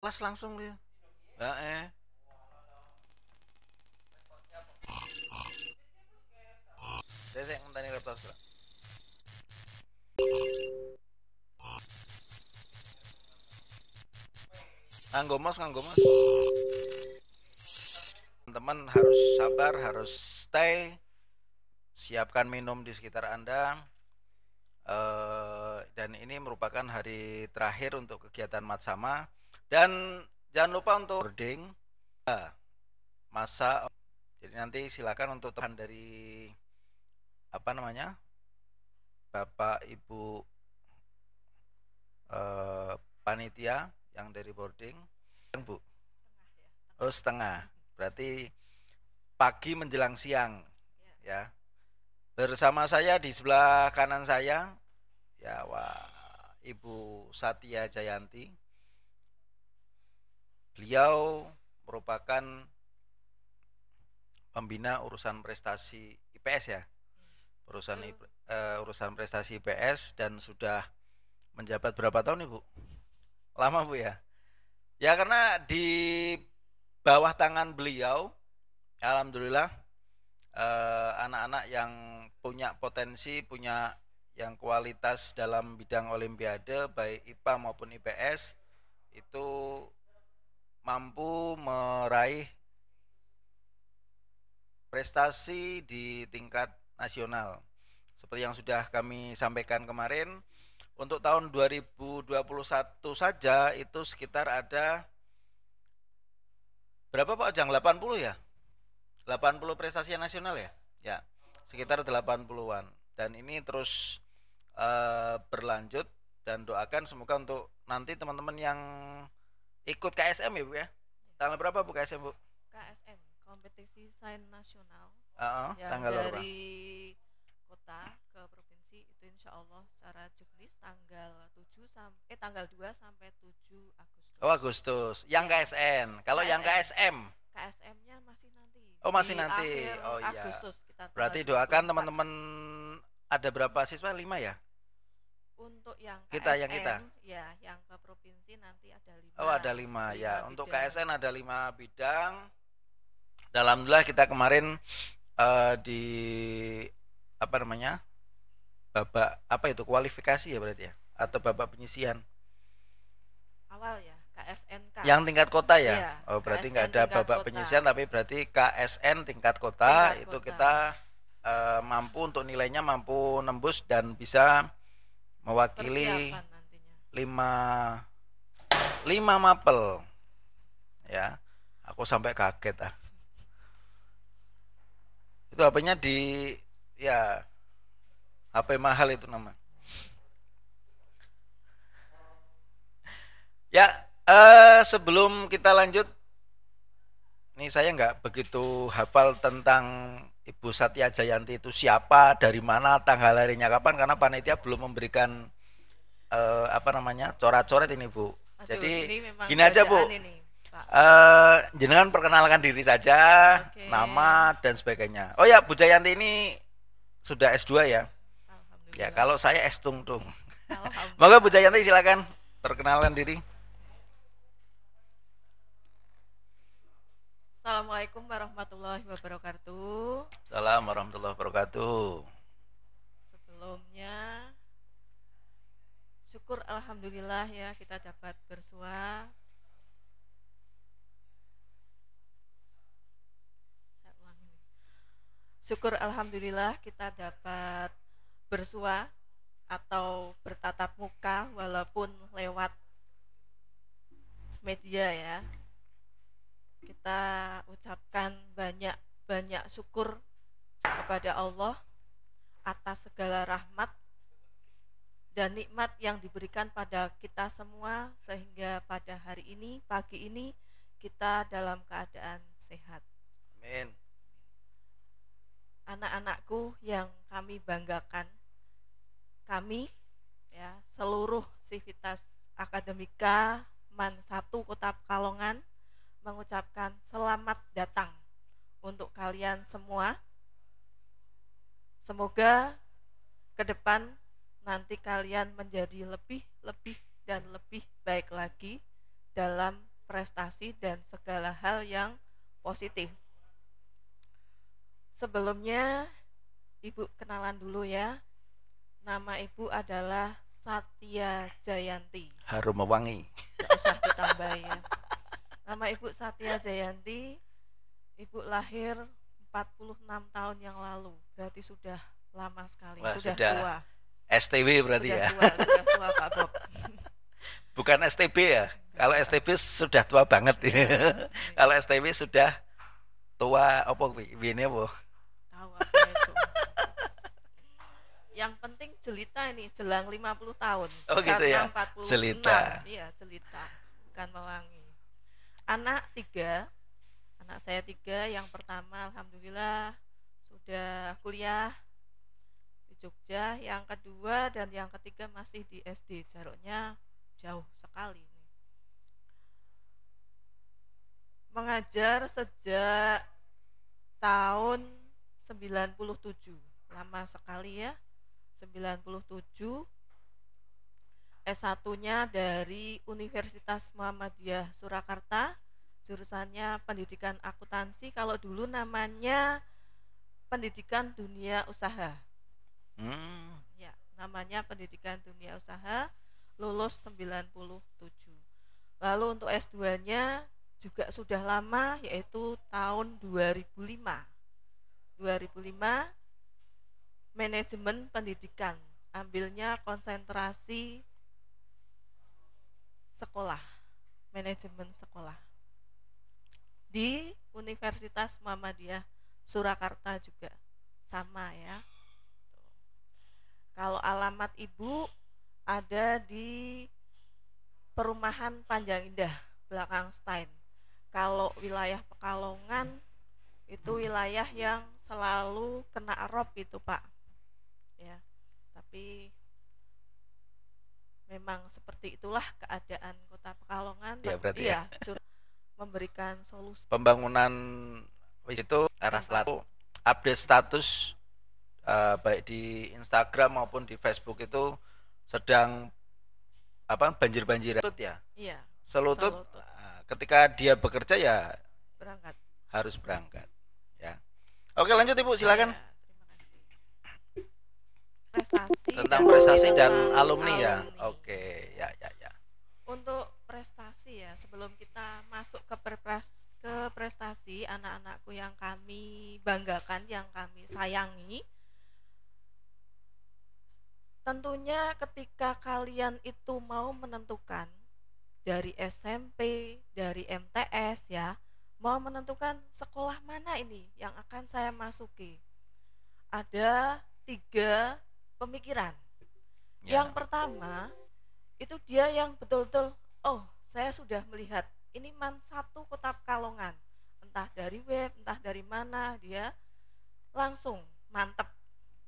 kelas langsung dia eh Saya saya ngenteni laptop sudah Nganggo mas, nganggo mas. Teman-teman harus sabar, harus stay. Siapkan minum di sekitar Anda. Eh, dan ini merupakan hari terakhir untuk kegiatan mat sama. Dan jangan lupa untuk boarding ya, masa jadi nanti silakan untuk teman dari apa namanya Bapak Ibu eh, panitia yang dari boarding yang Bu ya. oh setengah berarti pagi menjelang siang ya. ya. bersama saya di sebelah kanan saya ya wah Ibu Satya Jayanti Beliau merupakan pembina urusan prestasi IPS ya. Urusan uh, urusan prestasi IPS dan sudah menjabat berapa tahun Ibu? Lama Bu ya. Ya karena di bawah tangan beliau alhamdulillah eh, anak-anak uh, anak -anak yang punya potensi, punya yang kualitas dalam bidang olimpiade baik IPA maupun IPS itu mampu meraih prestasi di tingkat nasional. Seperti yang sudah kami sampaikan kemarin, untuk tahun 2021 saja itu sekitar ada berapa Pak jang 80 ya? 80 prestasi nasional ya? Ya, sekitar 80-an. Dan ini terus uh, berlanjut dan doakan semoga untuk nanti teman-teman yang ikut KSM ya bu ya tanggal berapa bu KSM bu KSN kompetisi sains nasional uh -oh, yang tanggal dari berapa? kota ke provinsi itu insya Allah secara juknis tanggal 7 sampai eh tanggal 2 sampai 7 Agustus oh Agustus yang ya. KSN kalau yang KSM KSM-nya masih nanti oh masih Di nanti akhir oh iya Agustus kita berarti doakan teman-teman ada berapa siswa Lima ya untuk yang KSN, kita yang kita ya yang ke provinsi nanti ada lima oh ada lima, lima ya bidang. untuk KSN ada lima bidang dalam alhamdulillah kita kemarin uh, di apa namanya babak apa itu kualifikasi ya berarti ya atau babak penyisian awal ya KSNK yang tingkat kota ya, ya oh berarti nggak ada babak kota. penyisian tapi berarti KSN tingkat kota tingkat itu kota. kita uh, mampu untuk nilainya mampu nembus dan bisa mewakili lima lima mapel ya aku sampai kaget ah itu hp di ya HP mahal itu nama ya eh, sebelum kita lanjut ini saya nggak begitu hafal tentang Ibu Satya Jayanti itu siapa, dari mana, tanggal lahirnya kapan karena panitia belum memberikan uh, apa namanya coret-coret ini Bu. Aduh, Jadi gini aja Bu. Ini, uh, jenengan perkenalkan diri saja, okay. nama dan sebagainya. Oh ya Bu Jayanti ini sudah S2 ya? Ya kalau saya S tung tung. Moga Bu Jayanti silakan perkenalkan diri. Assalamualaikum warahmatullahi wabarakatuh. Salam warahmatullahi wabarakatuh. Sebelumnya syukur alhamdulillah ya kita dapat bersua. Syukur alhamdulillah kita dapat bersua atau bertatap muka walaupun lewat media ya kita ucapkan banyak-banyak syukur kepada Allah atas segala rahmat dan nikmat yang diberikan pada kita semua sehingga pada hari ini pagi ini kita dalam keadaan sehat. Amin. Anak-anakku yang kami banggakan, kami ya seluruh Sivitas Akademika Man 1 Kota Pekalongan mengucapkan selamat datang untuk kalian semua. Semoga ke depan nanti kalian menjadi lebih, lebih, dan lebih baik lagi dalam prestasi dan segala hal yang positif. Sebelumnya, Ibu kenalan dulu ya. Nama Ibu adalah Satya Jayanti. Harum wangi. Gak usah ditambah ya. Nama Ibu Satya Jayanti. Ibu lahir 46 tahun yang lalu. Berarti sudah lama sekali, Wah, sudah, sudah tua. STB berarti sudah ya. Tua, sudah tua Pak Bob. Bukan STB ya. Kalau STB sudah tua banget. Iya, iya, iya. Kalau STB sudah tua apa ini apa? Tahu ya, Yang penting jelita ini jelang 50 tahun. Oh gitu ya. 46. Jelita. Iya, jelita. Bukan melangi anak tiga anak saya tiga yang pertama alhamdulillah sudah kuliah di Jogja yang kedua dan yang ketiga masih di SD jaraknya jauh sekali mengajar sejak tahun 97 lama sekali ya 97 S1-nya dari Universitas Muhammadiyah Surakarta, jurusannya Pendidikan Akuntansi, kalau dulu namanya Pendidikan Dunia Usaha. Hmm. Ya, namanya Pendidikan Dunia Usaha, lulus 97. Lalu untuk S2-nya juga sudah lama yaitu tahun 2005. 2005 manajemen pendidikan ambilnya konsentrasi sekolah, manajemen sekolah di Universitas Muhammadiyah Surakarta juga sama ya. Kalau alamat ibu ada di perumahan Panjang Indah belakang Stein. Kalau wilayah Pekalongan itu wilayah yang selalu kena rob itu pak. Ya, tapi memang seperti itulah keadaan kota Pekalongan iya, ya, berarti iya, ya. memberikan solusi pembangunan itu arah selatan update status uh, baik di Instagram maupun di Facebook itu sedang apa banjir banjir iya. ya iya selutut, selutut. Eh, ketika dia bekerja ya berangkat harus berangkat ya oke lanjut ibu silakan ya prestasi tentang prestasi ya, dan, dan alumni, alumni ya. Oke, ya ya ya. Untuk prestasi ya, sebelum kita masuk ke perpres ke prestasi anak-anakku yang kami banggakan, yang kami sayangi. Tentunya ketika kalian itu mau menentukan dari SMP, dari MTS ya, mau menentukan sekolah mana ini yang akan saya masuki. Ada tiga pemikiran. Ya. Yang pertama itu dia yang betul-betul oh saya sudah melihat ini man satu kota Pekalongan entah dari web entah dari mana dia langsung mantep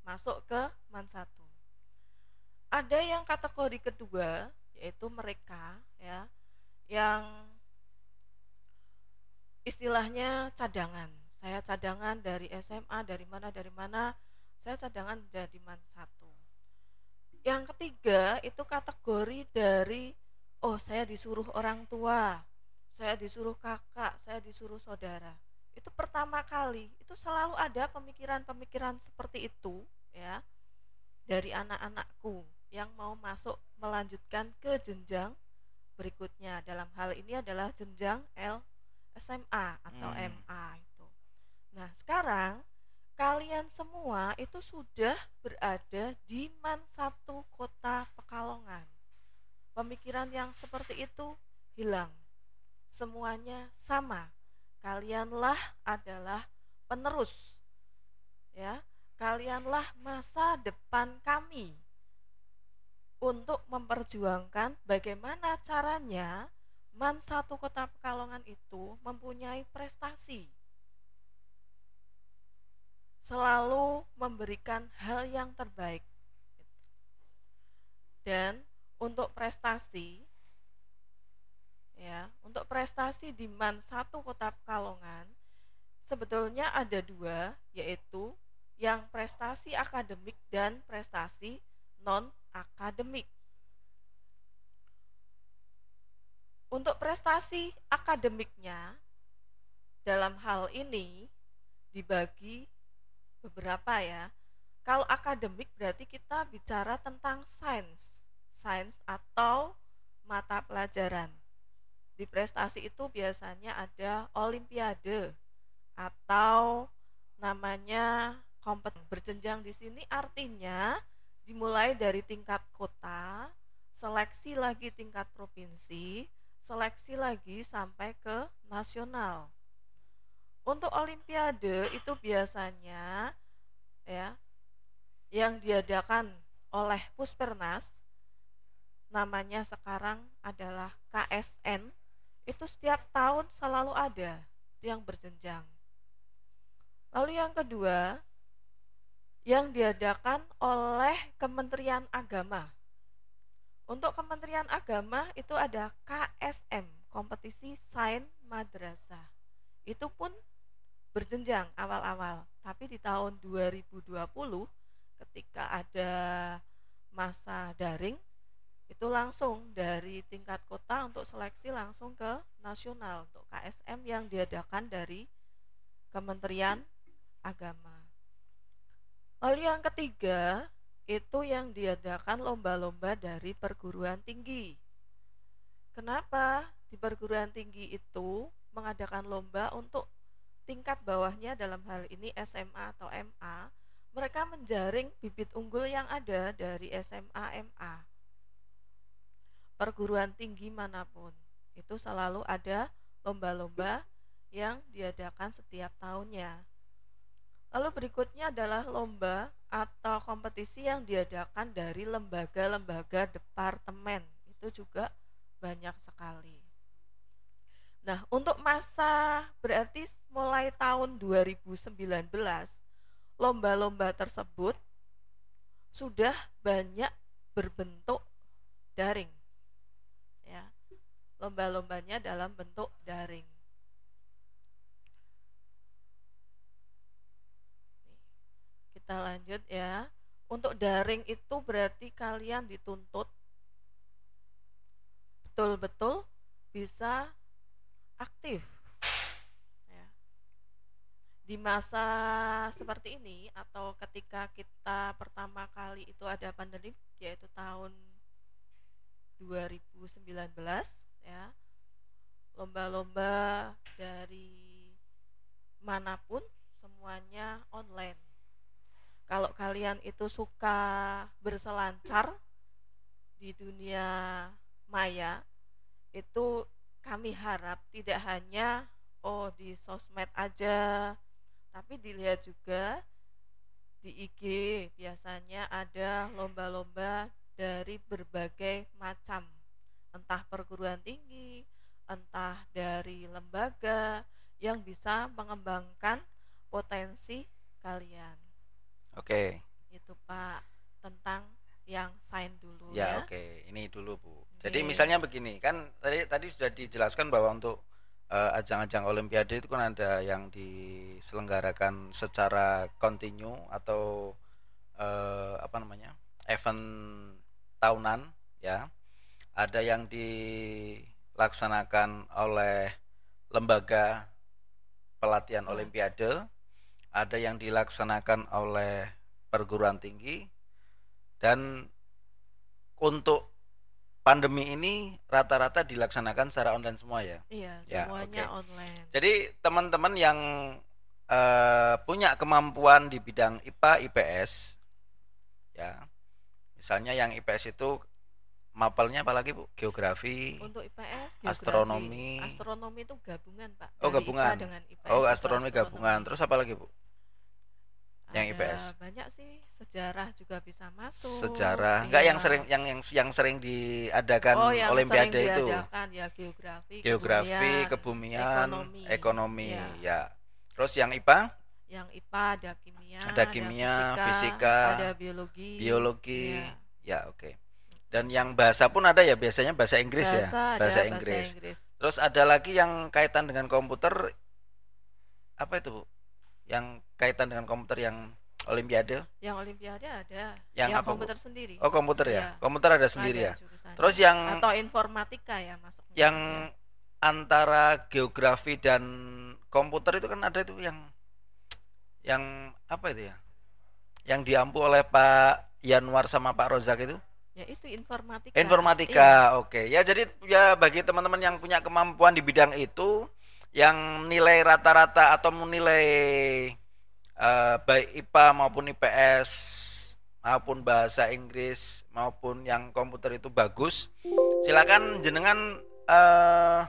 masuk ke man satu ada yang kategori kedua yaitu mereka ya yang istilahnya cadangan saya cadangan dari SMA dari mana dari mana saya cadangan jadi man satu yang ketiga itu kategori dari oh saya disuruh orang tua saya disuruh kakak saya disuruh saudara itu pertama kali itu selalu ada pemikiran-pemikiran seperti itu ya dari anak-anakku yang mau masuk melanjutkan ke jenjang berikutnya dalam hal ini adalah jenjang L SMA atau hmm. MA itu. Nah, sekarang kalian semua itu sudah berada di man satu kota Pekalongan. Pemikiran yang seperti itu hilang. Semuanya sama. Kalianlah adalah penerus. Ya, kalianlah masa depan kami untuk memperjuangkan bagaimana caranya Man satu kota Pekalongan itu mempunyai prestasi selalu memberikan hal yang terbaik. Dan untuk prestasi ya, untuk prestasi di MAN 1 Kota Pekalongan sebetulnya ada dua yaitu yang prestasi akademik dan prestasi non akademik. Untuk prestasi akademiknya dalam hal ini dibagi beberapa ya. Kalau akademik berarti kita bicara tentang sains, sains atau mata pelajaran. Di prestasi itu biasanya ada olimpiade atau namanya kompeten berjenjang di sini artinya dimulai dari tingkat kota, seleksi lagi tingkat provinsi, seleksi lagi sampai ke nasional. Untuk olimpiade itu biasanya ya yang diadakan oleh Puspernas namanya sekarang adalah KSN itu setiap tahun selalu ada yang berjenjang. Lalu yang kedua yang diadakan oleh Kementerian Agama. Untuk Kementerian Agama itu ada KSM, kompetisi Sains Madrasah. Itu pun berjenjang awal-awal. Tapi di tahun 2020 ketika ada masa daring itu langsung dari tingkat kota untuk seleksi langsung ke nasional untuk KSM yang diadakan dari Kementerian Agama. Lalu yang ketiga itu yang diadakan lomba-lomba dari perguruan tinggi. Kenapa di perguruan tinggi itu mengadakan lomba untuk tingkat bawahnya dalam hal ini SMA atau MA, mereka menjaring bibit unggul yang ada dari SMA MA. Perguruan tinggi manapun, itu selalu ada lomba-lomba yang diadakan setiap tahunnya. Lalu berikutnya adalah lomba atau kompetisi yang diadakan dari lembaga-lembaga departemen. Itu juga banyak sekali. Nah, untuk masa berarti mulai tahun 2019 lomba-lomba tersebut sudah banyak berbentuk daring. Ya. Lomba-lombanya dalam bentuk daring. Kita lanjut ya. Untuk daring itu berarti kalian dituntut betul-betul bisa aktif ya. di masa seperti ini atau ketika kita pertama kali itu ada pandemi yaitu tahun 2019 ya lomba-lomba dari manapun semuanya online kalau kalian itu suka berselancar di dunia maya itu kami harap tidak hanya oh di sosmed aja tapi dilihat juga di IG biasanya ada lomba-lomba dari berbagai macam entah perguruan tinggi entah dari lembaga yang bisa mengembangkan potensi kalian oke okay. itu Pak tentang yang sign dulu ya. Ya oke, okay. ini dulu Bu. Okay. Jadi misalnya begini, kan tadi tadi sudah dijelaskan bahwa untuk ajang eh, ajang-ajang olimpiade itu kan ada yang diselenggarakan secara kontinu atau uh, apa namanya? event tahunan ya. Ada yang dilaksanakan oleh lembaga pelatihan hmm. olimpiade, ada yang dilaksanakan oleh perguruan tinggi, dan untuk pandemi ini rata-rata dilaksanakan secara online semua ya. Iya, ya, semuanya okay. online. Jadi teman-teman yang uh, punya kemampuan di bidang IPA, IPS ya. Misalnya yang IPS itu mapelnya apalagi Bu? Geografi. Untuk IPS, geografi, astronomi. Astronomi itu gabungan, Pak. oh, gabungan. IPA dengan IPS. Oh, astronomi, astronomi gabungan. Terus apa lagi, Bu? yang ada IPS banyak sih sejarah juga bisa masuk sejarah ya. enggak iya. yang sering yang yang yang sering diadakan oh, yang olimpiade sering itu ya geografi geografi kebumian, kebumian ekonomi, ekonomi ya. ya terus yang IPA yang IPA ada kimia ada kimia ada fisika, fisika ada biologi biologi ya, ya oke okay. dan yang bahasa pun ada ya biasanya bahasa Inggris ya? bahasa ya ada bahasa, Inggris. bahasa Inggris terus ada lagi yang kaitan dengan komputer apa itu bu yang kaitan dengan komputer yang olimpiade? Yang olimpiade ada. Yang, yang apa, komputer sendiri. Oh, komputer ya. ya. Komputer ada sendiri ada, ya. Terus yang atau informatika ya masuk? Yang ya. antara geografi dan komputer itu kan ada itu yang yang apa itu ya? Yang diampu oleh Pak Yanwar sama Pak Rozak itu? Ya itu informatika. Informatika, iya. oke. Ya jadi ya bagi teman-teman yang punya kemampuan di bidang itu yang nilai rata-rata atau menilai uh, eh, baik IPA maupun IPS maupun bahasa Inggris maupun yang komputer itu bagus silakan jenengan uh,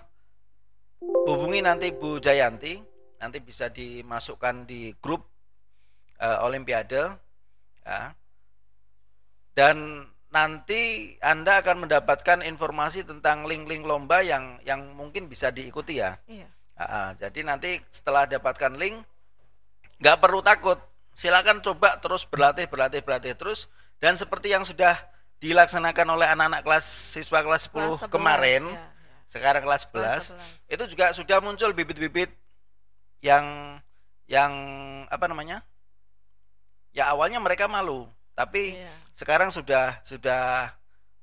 hubungi nanti Bu Jayanti nanti bisa dimasukkan di grup uh, Olimpiade ya. dan nanti Anda akan mendapatkan informasi tentang link-link lomba yang yang mungkin bisa diikuti ya. Iya jadi nanti setelah dapatkan link, nggak perlu takut. Silakan coba terus berlatih, berlatih, berlatih terus. Dan seperti yang sudah dilaksanakan oleh anak-anak kelas siswa kelas 10 kelas 11, kemarin, ya, ya. sekarang kelas 11, 11, itu juga sudah muncul bibit-bibit yang yang apa namanya? Ya awalnya mereka malu, tapi ya. sekarang sudah sudah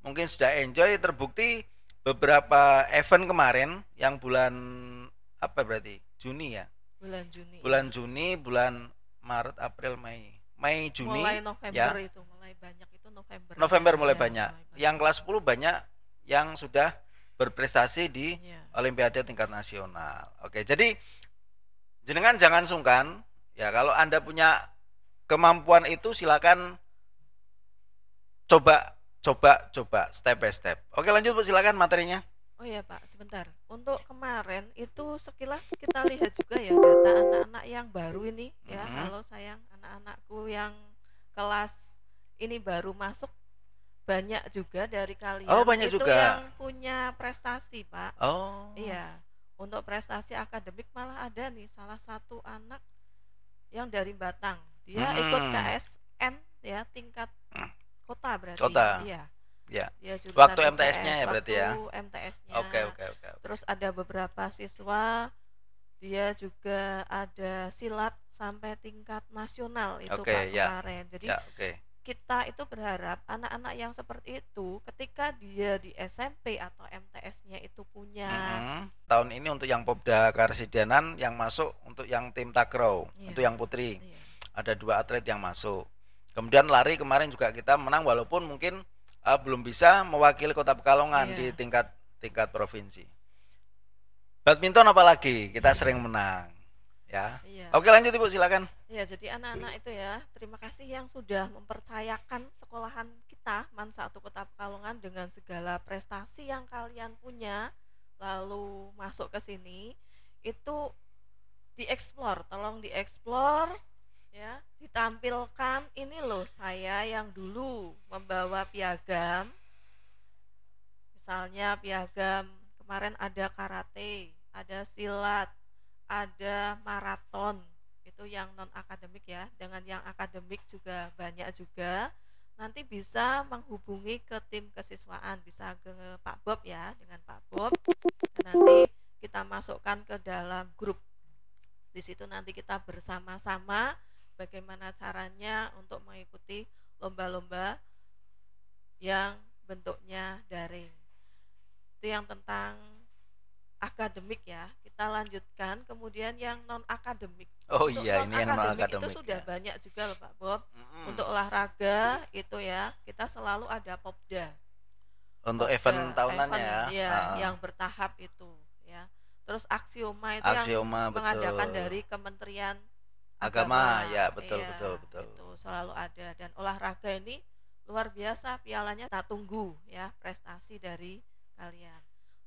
mungkin sudah enjoy terbukti beberapa event kemarin yang bulan apa berarti Juni ya bulan Juni bulan Juni bulan Maret April Mei Mei Juni mulai ya. November ya. itu mulai banyak itu November November mulai ya, banyak. mulai banyak yang kelas 10 banyak yang sudah berprestasi di ya. Olimpiade tingkat nasional oke jadi jenengan jangan sungkan ya kalau anda punya kemampuan itu silakan coba coba coba step by step oke lanjut bu silakan materinya Oh ya Pak, sebentar. Untuk kemarin itu sekilas kita lihat juga ya data anak-anak yang baru ini mm-hmm. ya. Kalau sayang anak-anakku yang kelas ini baru masuk banyak juga dari kalian. Oh banyak itu juga. Yang punya prestasi Pak. Oh. Iya. Untuk prestasi akademik malah ada nih salah satu anak yang dari Batang. Dia mm-hmm. ikut KSN ya tingkat mm. kota berarti. Kota. Iya Ya. ya Waktu MTS-nya MTS, ya berarti ya. MTS-nya. Oke, okay, oke, okay, oke. Okay. Terus ada beberapa siswa dia juga ada silat sampai tingkat nasional itu okay, Pak ya. kemarin. Jadi ya, okay. kita itu berharap anak-anak yang seperti itu ketika dia di SMP atau MTS-nya itu punya. Mm -hmm. Tahun ini untuk yang Popda Karsidenan yang masuk untuk yang tim takraw, ya. untuk yang putri. Ya. Ada dua atlet yang masuk. Kemudian lari kemarin juga kita menang walaupun mungkin uh, belum bisa mewakili Kota Pekalongan yeah. di tingkat tingkat provinsi. Badminton apalagi kita sering menang ya. Iya. Oke lanjut Ibu silakan. Iya, jadi anak-anak itu ya, terima kasih yang sudah mempercayakan sekolahan kita Man Satu Kota Pekalongan dengan segala prestasi yang kalian punya lalu masuk ke sini itu dieksplor, tolong dieksplor ya ditampilkan ini loh saya yang dulu membawa piagam misalnya piagam kemarin ada karate ada silat ada maraton itu yang non akademik ya dengan yang akademik juga banyak juga nanti bisa menghubungi ke tim kesiswaan bisa ke Pak Bob ya dengan Pak Bob nanti kita masukkan ke dalam grup di situ nanti kita bersama-sama bagaimana caranya untuk mengikuti lomba-lomba yang bentuknya daring. Itu yang tentang akademik ya. Kita lanjutkan kemudian yang non akademik. Oh untuk iya, ini yang non akademik. Itu sudah ya. banyak juga loh Pak Bob. Mm-hmm. Untuk olahraga itu ya, kita selalu ada popda. Untuk popda, event tahunannya. event, ya. Iya, yang bertahap itu ya. Terus aksioma itu aksioma, yang betul. mengadakan dari Kementerian agama, agama. ya betul iya, betul betul gitu, selalu ada dan olahraga ini luar biasa pialanya tak tunggu ya prestasi dari kalian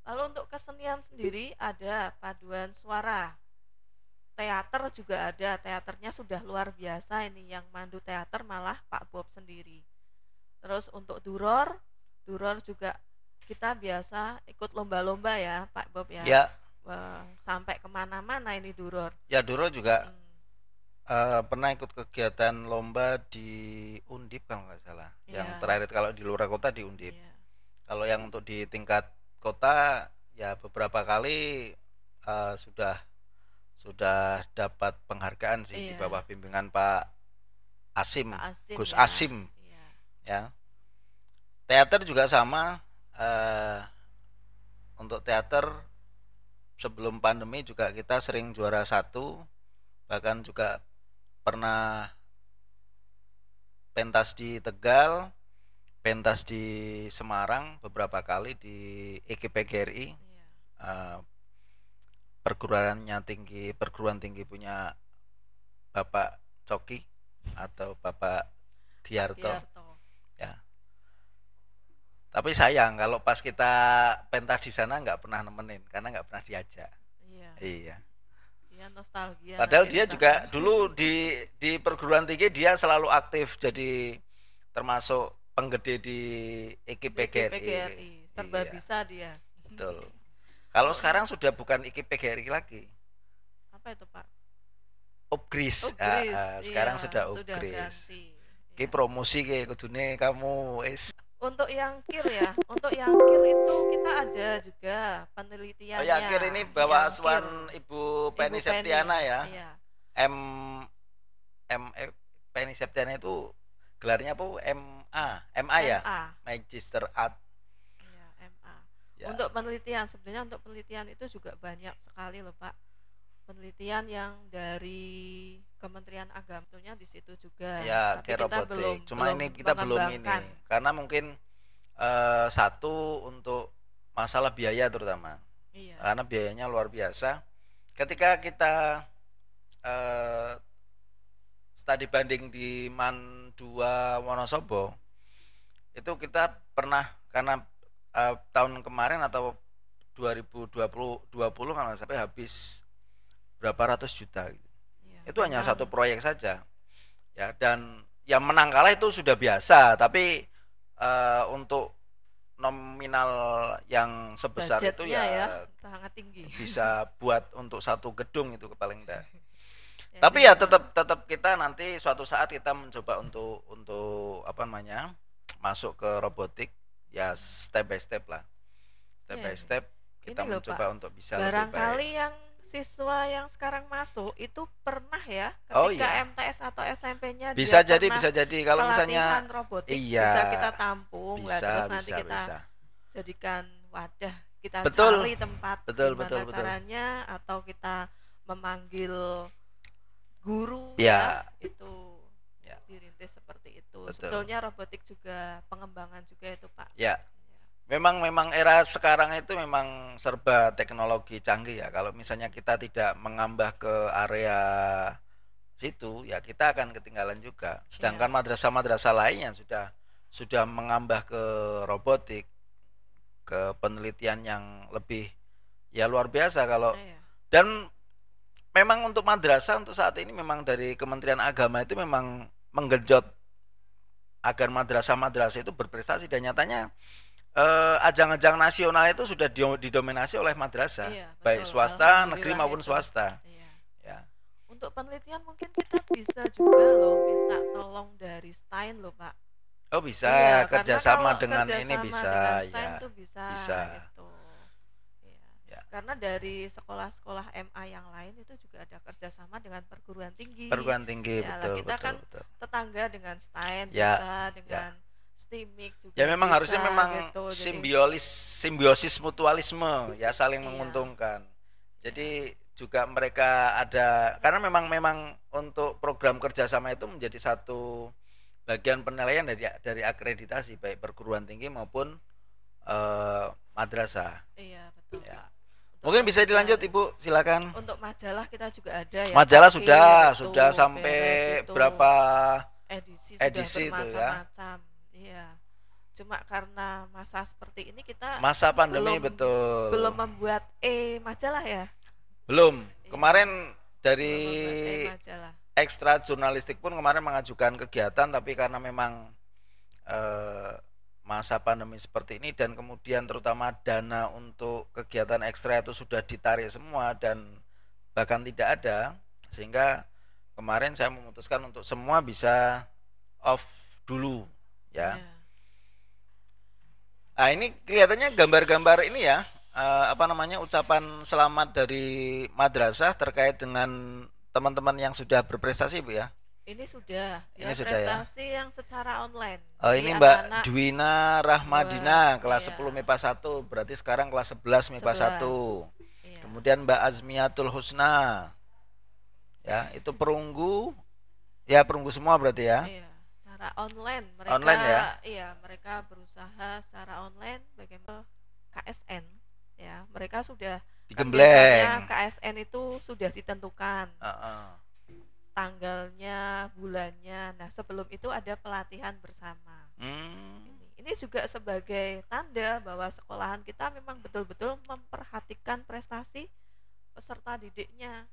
lalu untuk kesenian sendiri ada paduan suara teater juga ada teaternya sudah luar biasa ini yang mandu teater malah Pak Bob sendiri terus untuk duror duror juga kita biasa ikut lomba-lomba ya Pak Bob ya, ya. Wah, sampai kemana-mana ini duror ya duror juga hmm Uh, pernah ikut kegiatan lomba di Undip kalau nggak salah. Yeah. Yang iya. terakhir kalau di luar kota di Undip. Yeah. Kalau yang untuk di tingkat kota ya beberapa kali uh, sudah sudah dapat penghargaan sih yeah. di iya. bawah pimpinan Pak Asim, Pak Asim Gus ya. Asim. Yeah. Ya. Teater juga sama uh, untuk teater sebelum pandemi juga kita sering juara satu bahkan juga pernah pentas di Tegal, pentas di Semarang beberapa kali di EKPGRI. ya. Uh, eh, perguruannya tinggi, perguruan tinggi punya Bapak Coki atau Bapak Diarto. Diarto. Ya. Tapi sayang kalau pas kita pentas di sana nggak pernah nemenin karena nggak pernah diajak. Ya. Iya. iya punya nostalgia. Padahal dia juga juga dulu di di perguruan tinggi dia selalu aktif jadi termasuk penggede di IKI PGRI. Serba iya. bisa dia. Betul. Kalau iya. sekarang sudah bukan IKI PGRI lagi. Apa itu, Pak? Upgris. Uh, uh, sekarang iya, sudah Upgris. Sudah ganti. Ki iya. promosi ke kudune kamu is. Untuk yang kir ya, untuk yang kir itu kita ada juga penelitiannya. Oh ya, kir ini bawa Ibu Penny Ibu Septiana Penny. ya. Iya. M M eh, Penny Septiana itu gelarnya apa? MA, MA ya. MA. Magister Art. Iya, M MA. Ya. Untuk penelitian sebenarnya untuk penelitian itu juga banyak sekali loh, Pak penelitian yang dari Kementerian Agama tentunya di situ juga. Ya, Tapi robotik. Kita belum, Cuma belum ini kita belum ini karena mungkin uh, satu untuk masalah biaya terutama. Iya. Karena biayanya luar biasa. Ketika kita uh, eh, studi banding di Man 2 Wonosobo itu kita pernah karena uh, tahun kemarin atau 2020 20 kalau sampai habis berapa ratus juta Ya, itu hanya satu proyek saja. Ya dan yang menang kalah itu sudah biasa, tapi uh, untuk nominal yang sebesar Budget itu ya, ya sangat tinggi. Bisa buat untuk satu gedung itu paling enggak. Ya, tapi ya tetap tetap kita nanti suatu saat kita mencoba untuk untuk apa namanya? masuk ke robotik ya step by step lah. Step ya, by iya. step kita loh, mencoba Pak, untuk bisa barangkali yang siswa yang sekarang masuk itu pernah ya oh, ketika oh, iya. MTS atau SMP-nya bisa dia jadi bisa jadi kalau misalnya robotik iya, bisa kita tampung bisa, lah terus bisa, nanti kita bisa. jadikan wadah kita betul, cari tempat betul, gimana betul, betul. caranya atau kita memanggil guru ya, ya itu ya. dirintis seperti itu betul. sebetulnya robotik juga pengembangan juga itu pak ya Memang memang era sekarang itu memang serba teknologi canggih ya. Kalau misalnya kita tidak mengambah ke area situ ya kita akan ketinggalan juga. Sedangkan iya. madrasah-madrasah lainnya sudah sudah mengambah ke robotik, ke penelitian yang lebih ya luar biasa kalau yeah. dan memang untuk madrasah untuk saat ini memang dari Kementerian Agama itu memang menggejot agar madrasah-madrasah itu berprestasi dan nyatanya Eh, ajang-ajang uh, nasional itu sudah didominasi oleh madrasah, iya, baik swasta, negeri gitu. maupun itu. swasta. Iya. Ya. Untuk penelitian mungkin kita bisa juga loh minta tolong dari Stein loh Pak. Oh bisa iya, kerjasama dengan kerjasama ini bisa, dengan ya. Stein ya. itu bisa. Bisa. Gitu. Iya. Ya. Karena dari sekolah-sekolah MA yang lain itu juga ada kerjasama dengan perguruan tinggi. Perguruan tinggi, ya, betul. Kita betul, kan betul. tetangga dengan Stein, ya, bisa ya. dengan ya steamik juga ya memang bisa, harusnya memang gitu, simbiolis simbiosis mutualisme ya saling iya. menguntungkan jadi juga mereka ada karena memang memang untuk program kerjasama itu menjadi satu bagian penilaian dari dari akreditasi baik perguruan tinggi maupun uh, madrasah iya betul ya. Mungkin bisa dilanjut Ibu, silakan. Untuk majalah kita juga ada ya. Majalah sudah, itu, ya, sudah sampai itu, berapa edisi, edisi sudah itu ya. Macam Iya. Cuma karena masa seperti ini kita masa pandemi belum, betul. Belum membuat e majalah ya? Belum. Iya. Kemarin dari Ekstra jurnalistik pun kemarin mengajukan kegiatan tapi karena memang e, masa pandemi seperti ini dan kemudian terutama dana untuk kegiatan ekstra itu sudah ditarik semua dan bahkan tidak ada sehingga kemarin saya memutuskan untuk semua bisa off dulu ya. Yeah. Ya. Nah, ini kelihatannya gambar-gambar ini ya, eh, apa namanya ucapan selamat dari madrasah terkait dengan teman-teman yang sudah berprestasi Bu ya. Ini sudah. ini sudah ya? prestasi ya. yang secara online. Oh, ini Mbak anak -anak Dwina Rahmadina dua, kelas iya. 10 MIPA 1, berarti sekarang kelas 11 MIPA 11. 1. Iya. Kemudian Mbak Azmiatul Husna. Ya, itu perunggu. Ya, perunggu semua berarti ya. Iya secara nah, online mereka online ya? iya mereka berusaha secara online bagaimana KSN ya mereka sudah digembleng KSN itu sudah ditentukan uh -uh. tanggalnya bulannya nah sebelum itu ada pelatihan bersama hmm. ini, ini juga sebagai tanda bahwa sekolahan kita memang betul-betul memperhatikan prestasi peserta didiknya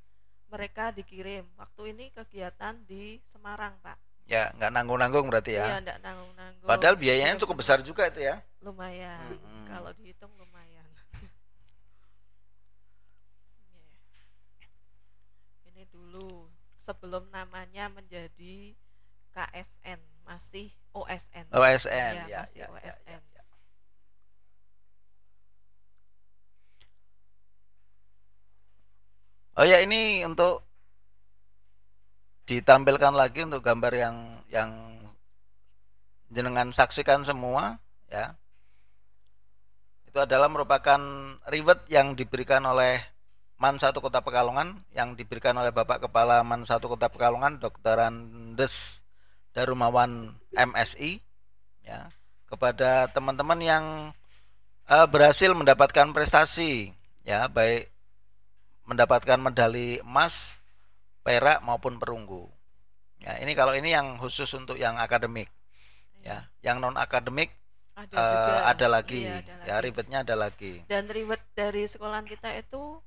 mereka dikirim waktu ini kegiatan di Semarang pak Ya, nggak nanggung-nanggung berarti ya. Iya, nggak nanggung-nanggung. Padahal iya, biayanya cukup besar juga itu ya. Lumayan. -hmm. Kalau dihitung lumayan. Ini dulu sebelum namanya menjadi KSN, masih OSN. OSN, iya, ya, ya, ya ya, OSN. ya, ya. Oh ya, ini untuk ditampilkan lagi untuk gambar yang yang jenengan saksikan semua ya itu adalah merupakan ribet yang diberikan oleh Man satu Kota Pekalongan yang diberikan oleh Bapak Kepala Man satu Kota Pekalongan Dr. Andes Darumawan MSI ya kepada teman-teman yang uh, berhasil mendapatkan prestasi ya baik mendapatkan medali emas perak maupun perunggu. Ya, ini kalau ini yang khusus untuk yang akademik. Iya. Ya, yang non akademik ada, uh, juga. Eh, ada lagi. Iya, ada ya, lagi. Ya, ribetnya ada lagi. Dan ribet dari sekolahan kita itu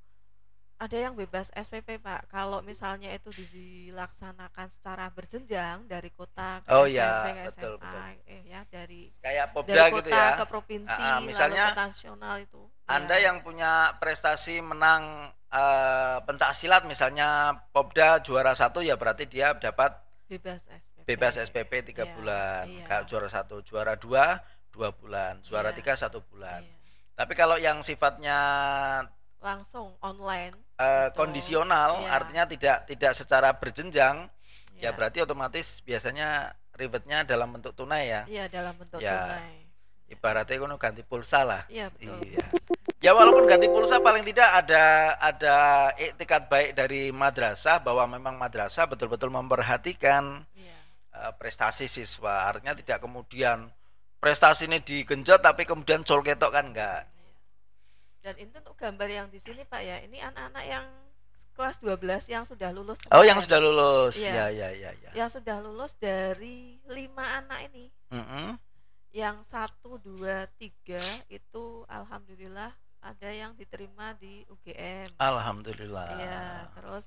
ada yang bebas SPP, Pak. Kalau misalnya itu dilaksanakan secara berjenjang dari kota ke oh, SMP ya, ke betul, SMA, betul. Eh, ya dari kayak Popda dari gitu kota gitu ya. ke provinsi, uh, misalnya, lalu ke nasional itu. Anda ya. yang punya prestasi menang uh, eh, pentas silat misalnya Popda juara satu ya berarti dia dapat bebas SPP, bebas SPP tiga yeah, bulan. Yeah. Juara satu, juara dua dua bulan, juara yeah. tiga satu bulan. Yeah. Tapi kalau yang sifatnya langsung online uh, eh, atau, gitu. kondisional, yeah. artinya tidak tidak secara berjenjang, yeah. ya iya. berarti otomatis biasanya ribetnya dalam bentuk tunai ya. Iya, dalam bentuk ya. tunai ibaratnya kono ganti pulsa lah. Iya Iya. Ya walaupun ganti pulsa paling tidak ada ada etikat baik dari madrasah bahwa memang madrasah betul-betul memperhatikan ya. uh, prestasi siswa. Artinya tidak kemudian prestasi ini digenjot tapi kemudian col ketok kan enggak. Iya. Dan itu untuk gambar yang di sini Pak ya, ini anak-anak yang kelas 12 yang sudah lulus. Oh, kemarin. yang sudah lulus. Iya. Ya, ya, ya, ya. Yang sudah lulus dari lima anak ini. Mm -hmm yang satu dua tiga itu alhamdulillah ada yang diterima di UGM alhamdulillah Iya. terus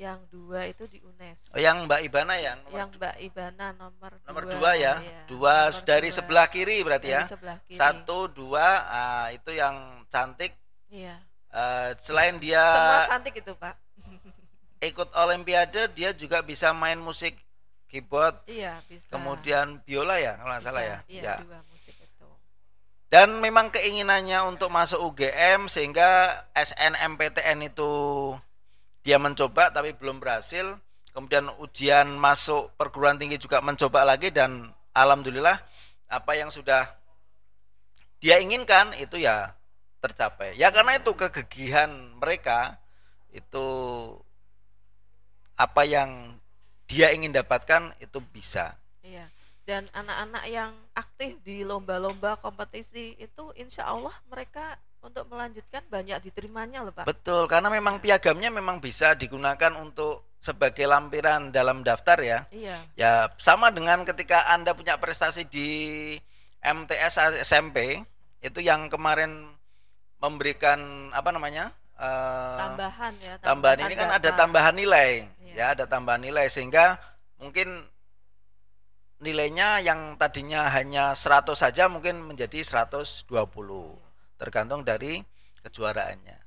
yang dua itu di UNES oh, yang Mbak Ibana yang nomor yang Mbak Ibana nomor nomor dua, dua ya, ya. dua nomor dari dua. sebelah kiri berarti dari ya sebelah kiri. satu dua uh, itu yang cantik iya uh, selain dia semua cantik itu Pak ikut Olimpiade dia juga bisa main musik keyboard, iya, bisa. kemudian biola ya kalau nggak salah ya. Iya, ya. Dua musik itu. Dan memang keinginannya untuk masuk UGM sehingga SNMPTN itu dia mencoba tapi belum berhasil. Kemudian ujian masuk perguruan tinggi juga mencoba lagi dan alhamdulillah apa yang sudah dia inginkan itu ya tercapai. Ya karena itu kegigihan mereka itu apa yang dia ingin dapatkan itu bisa. Iya. Dan anak-anak yang aktif di lomba-lomba kompetisi itu insya Allah mereka untuk melanjutkan banyak diterimanya loh Pak. Betul, karena memang iya. piagamnya memang bisa digunakan untuk sebagai lampiran dalam daftar ya. Iya. Ya sama dengan ketika Anda punya prestasi di MTS SMP itu yang kemarin memberikan apa namanya? Eh, tambahan ya tambahan, tambahan ini kan ada tambahan nilai ya. ya ada tambahan nilai sehingga mungkin nilainya yang tadinya hanya 100 saja mungkin menjadi 120 tergantung dari kejuaraannya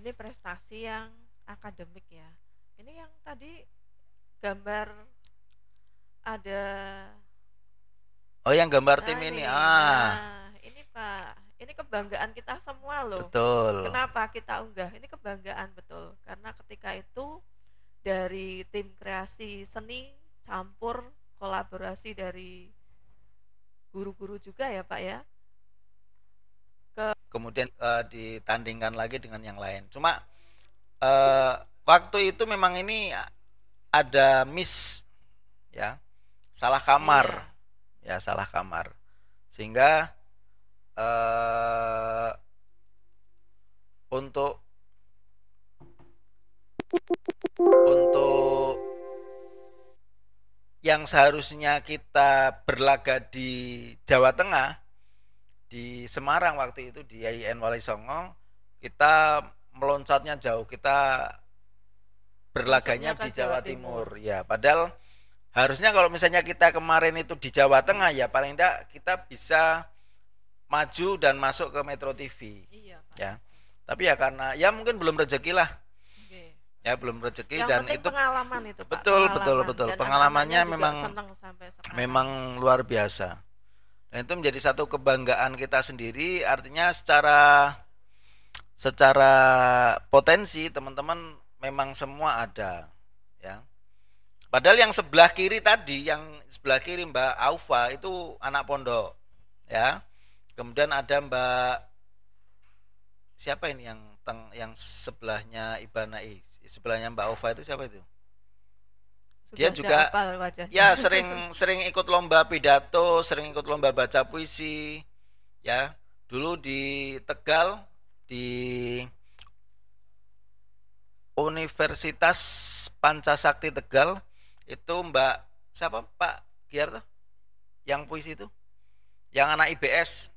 ini prestasi yang akademik ya ini yang tadi gambar ada oh yang gambar nah, tim ini, ini ah nah, ini pak ini kebanggaan kita semua loh. Betul. Kenapa kita unggah? Ini kebanggaan betul. Karena ketika itu dari tim kreasi seni campur kolaborasi dari guru-guru juga ya Pak ya. Ke Kemudian uh, ditandingkan lagi dengan yang lain. Cuma uh, waktu itu memang ini ada miss ya salah kamar iya. ya salah kamar sehingga uh, untuk untuk yang seharusnya kita berlaga di Jawa Tengah di Semarang waktu itu di IAIN Wali Songo kita meloncatnya jauh kita berlaganya di Jawa, Timur ya padahal harusnya kalau misalnya kita kemarin itu di Jawa Tengah ya paling tidak kita bisa maju dan masuk ke Metro TV. Iya, Pak. Ya. Tapi ya karena ya mungkin belum rezeki lah. Ya belum rezeki dan itu pengalaman itu Pak. Betul, pengalaman. betul, betul. Dan pengalamannya memang memang luar biasa. Dan itu menjadi satu kebanggaan kita sendiri artinya secara secara potensi teman-teman memang semua ada ya. Padahal yang sebelah kiri tadi, yang sebelah kiri Mbak Aufa itu anak pondok, ya. Kemudian ada Mbak siapa ini yang teng, yang sebelahnya I, sebelahnya Mbak Ova itu siapa itu? Sudah Dia juga ya sering sering ikut lomba pidato, sering ikut lomba baca puisi, ya. Dulu di Tegal di Universitas Pancasakti Tegal itu Mbak siapa Pak tuh yang puisi itu yang anak IBS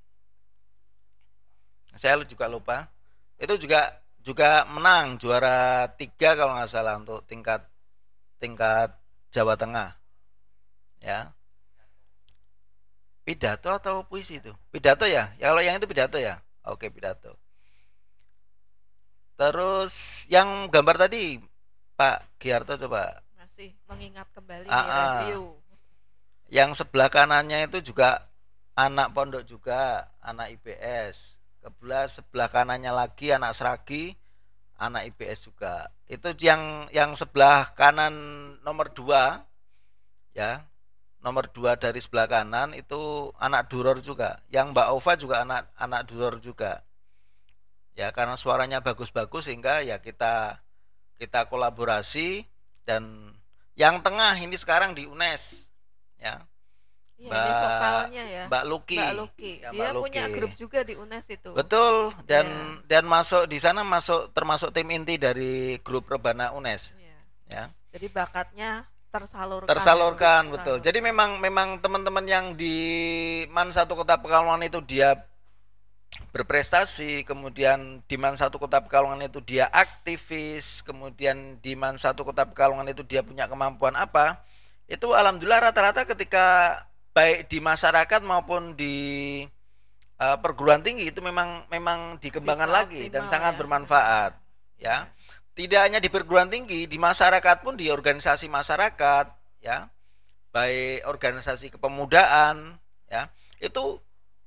saya juga lupa itu juga juga menang juara tiga kalau nggak salah untuk tingkat tingkat Jawa Tengah ya pidato atau puisi itu pidato ya? ya kalau yang itu pidato ya oke pidato terus yang gambar tadi Pak Giarto coba masih mengingat kembali di ah, ah. review yang sebelah kanannya itu juga anak pondok juga anak IBS kebelah sebelah kanannya lagi anak seragi anak IPS juga itu yang yang sebelah kanan nomor dua ya nomor dua dari sebelah kanan itu anak duror juga yang Mbak Ova juga anak anak duror juga ya karena suaranya bagus-bagus sehingga ya kita kita kolaborasi dan yang tengah ini sekarang di UNES ya Iya, Mbak ya. Mbak Luki. Mbak Luki. Ya, Dia Mbak Luki. punya grup juga di UNES itu. Betul dan yeah. dan masuk di sana masuk termasuk tim inti dari grup Rebana UNES. Ya. ya. Jadi bakatnya tersalurkan. Tersalurkan betul. Tersalurkan. Jadi memang memang teman-teman yang di Man satu Kota Pekalongan itu dia berprestasi, kemudian di Man satu Kota Pekalongan itu dia aktivis, kemudian di Man satu Kota Pekalongan itu dia punya kemampuan apa? Itu alhamdulillah rata-rata ketika baik di masyarakat maupun di uh, perguruan tinggi itu memang memang dikembangkan Bisa lagi optimal, dan sangat ya. bermanfaat ya. Tidak hanya di perguruan tinggi, di masyarakat pun di organisasi masyarakat ya. Baik organisasi kepemudaan ya. Itu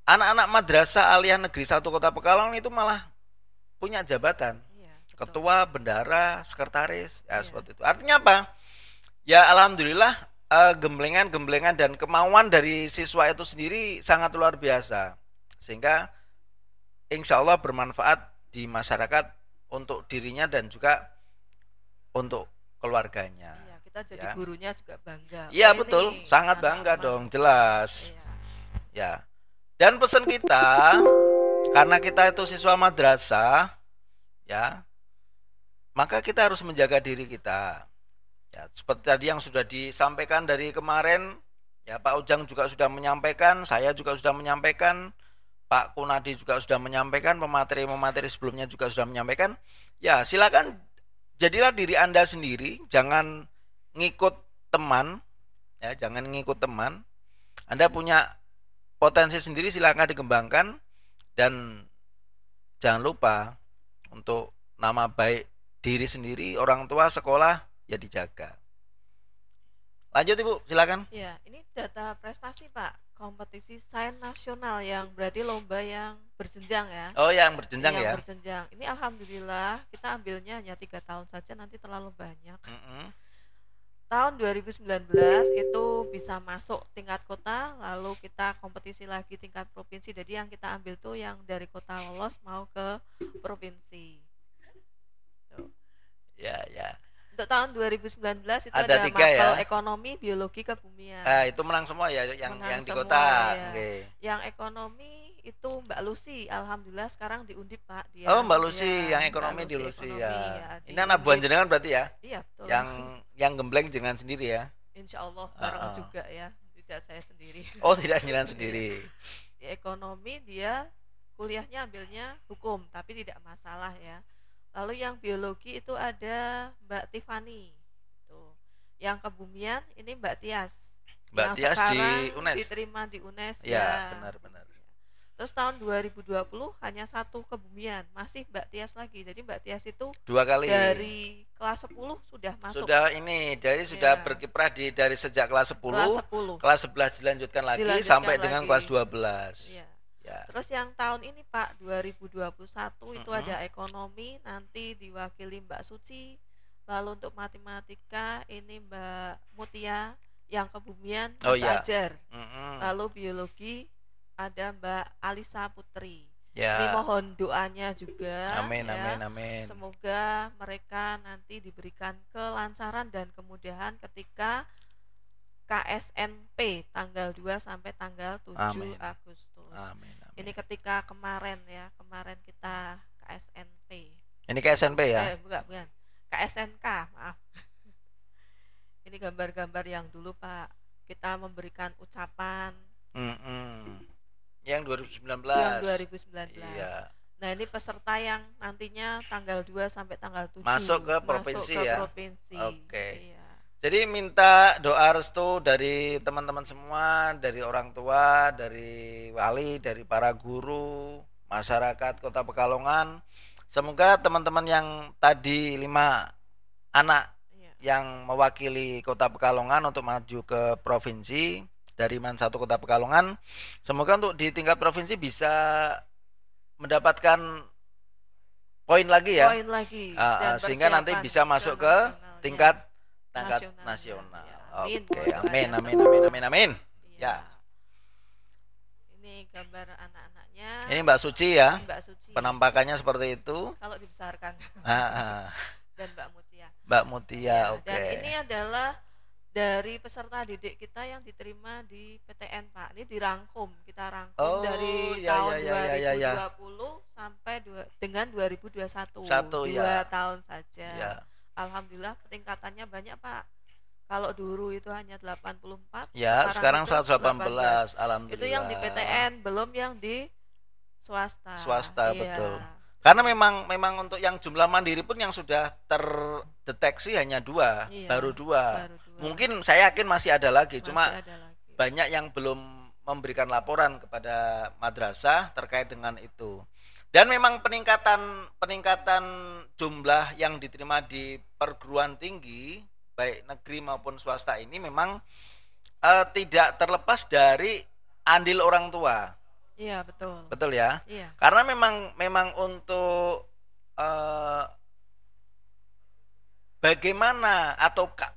anak-anak madrasah aliyah negeri satu kota Pekalongan itu malah punya jabatan. Ya, Ketua, bendara, sekretaris, ya, ya seperti itu. Artinya apa? Ya alhamdulillah gemblengan-gemblengan eh, dan kemauan dari siswa itu sendiri sangat luar biasa sehingga insya Allah bermanfaat di masyarakat untuk dirinya dan juga untuk keluarganya. Iya, kita jadi ya. gurunya juga bangga. Iya betul, nih, sangat bangga aman. dong, jelas. Iya. Ya. Dan pesan kita karena kita itu siswa madrasah, ya, maka kita harus menjaga diri kita Ya, seperti tadi yang sudah disampaikan dari kemarin, ya Pak Ujang juga sudah menyampaikan, saya juga sudah menyampaikan, Pak Kunadi juga sudah menyampaikan, pemateri-pemateri sebelumnya juga sudah menyampaikan. Ya, silakan jadilah diri Anda sendiri, jangan ngikut teman, ya, jangan ngikut teman. Anda punya potensi sendiri silakan dikembangkan dan jangan lupa untuk nama baik diri sendiri, orang tua, sekolah ya dijaga. Lanjut Ibu, silakan. Ya, ini data prestasi Pak, kompetisi sains nasional yang berarti lomba yang berjenjang ya. Oh, yang berjenjang yang ya. berjenjang. Ini alhamdulillah kita ambilnya hanya tiga tahun saja nanti terlalu banyak. Mm -hmm. Tahun 2019 itu bisa masuk tingkat kota, lalu kita kompetisi lagi tingkat provinsi. Jadi yang kita ambil tuh yang dari kota lolos mau ke provinsi. Tuh. Ya, ya untuk tahun 2019 itu ada, ada tiga ya ekonomi biologi kebumian ah, itu menang semua ya yang menang yang di kota ya. okay. yang ekonomi itu Mbak Lucy alhamdulillah sekarang diundi Pak dia oh Mbak Lucy ya, yang ekonomi Mbak di Lucy ekonomi, ya. ya ini anak buah jenengan berarti ya iya betul yang yang gembleng jenengan sendiri ya Insya Allah bareng uh -uh. juga ya tidak saya sendiri oh tidak jenengan sendiri di ekonomi dia kuliahnya ambilnya hukum tapi tidak masalah ya Lalu yang biologi itu ada Mbak Tiffany. tuh. Gitu. Yang kebumian ini Mbak Tias. Mbak yang Tias di UNES. Diterima di UNES. Ya, benar-benar. Ya. Iya. Terus tahun 2020 hanya satu kebumian, masih Mbak Tias lagi. Jadi Mbak Tias itu dua kali dari kelas 10 sudah masuk. Sudah ini, jadi sudah ya. berkiprah di dari sejak kelas 10, kelas 10. Kelas 11 dilanjutkan lagi dilanjutkan sampai lagi. dengan kelas 12. Ya. Ya. Terus yang tahun ini Pak 2021 itu uh itu ada ekonomi nanti diwakili Mbak Suci. Lalu untuk matematika ini Mbak Mutia yang kebumian Mas oh, iya. Ajar. Uh -huh. Lalu biologi ada Mbak Alisa Putri. Ya. Ini mohon doanya juga. Amin, ya. amin, amin. Semoga mereka nanti diberikan kelancaran dan kemudahan ketika KSNP tanggal 2 sampai tanggal 7 amin. Agustus. Yesus. Amin, amin. Ini ketika kemarin ya, kemarin kita ke KSNP. Ini ke KSNP ya? Eh, bukan, bukan. KSNK, maaf. ini gambar-gambar yang dulu Pak kita memberikan ucapan. Mm -mm. Yang 2019. Yang 2019. Iya. Nah ini peserta yang nantinya tanggal 2 sampai tanggal 7 Masuk ke provinsi masuk ke ya? provinsi Oke iya. Jadi minta doa restu dari teman-teman semua, dari orang tua, dari wali, dari para guru, masyarakat Kota Pekalongan. Semoga teman-teman yang tadi lima anak iya. yang mewakili Kota Pekalongan untuk maju ke provinsi dari Man satu Kota Pekalongan, semoga untuk di tingkat provinsi bisa mendapatkan poin lagi ya, poin lagi, sehingga nanti bisa masuk ke tingkat tingkat nasional. nasional. Ya, Oke, okay. amin, amin, amin, amin, amin. Ya. ya. Ini gambar anak-anaknya. Ini Mbak Suci ya. Ini Mbak Suci. Penampakannya seperti itu. Kalau dibesarkan. Ah, ah. Dan Mbak Mutia. Mbak Mutia, ya, oke. Okay. Dan ini adalah dari peserta didik kita yang diterima di PTN Pak. Ini dirangkum, kita rangkum oh, dari ya, ya tahun ya, ya, 2020 ya, ya. sampai dua, dengan 2021. Satu, dua ya. tahun saja. Ya alhamdulillah peningkatannya banyak Pak. Kalau dulu itu hanya 84. Ya, sekarang, sekarang 118, 18. alhamdulillah. Itu yang di PTN, belum yang di swasta. Swasta iya. betul. Karena memang memang untuk yang jumlah mandiri pun yang sudah terdeteksi hanya dua, iya, baru dua. Baru Mungkin saya yakin masih ada lagi, masih cuma ada lagi. banyak yang belum memberikan laporan kepada madrasah terkait dengan itu. Dan memang peningkatan peningkatan jumlah yang diterima di perguruan tinggi baik negeri maupun swasta ini memang uh, tidak terlepas dari andil orang tua. Iya, betul. Betul ya? Iya. Karena memang memang untuk uh, bagaimana atau ka,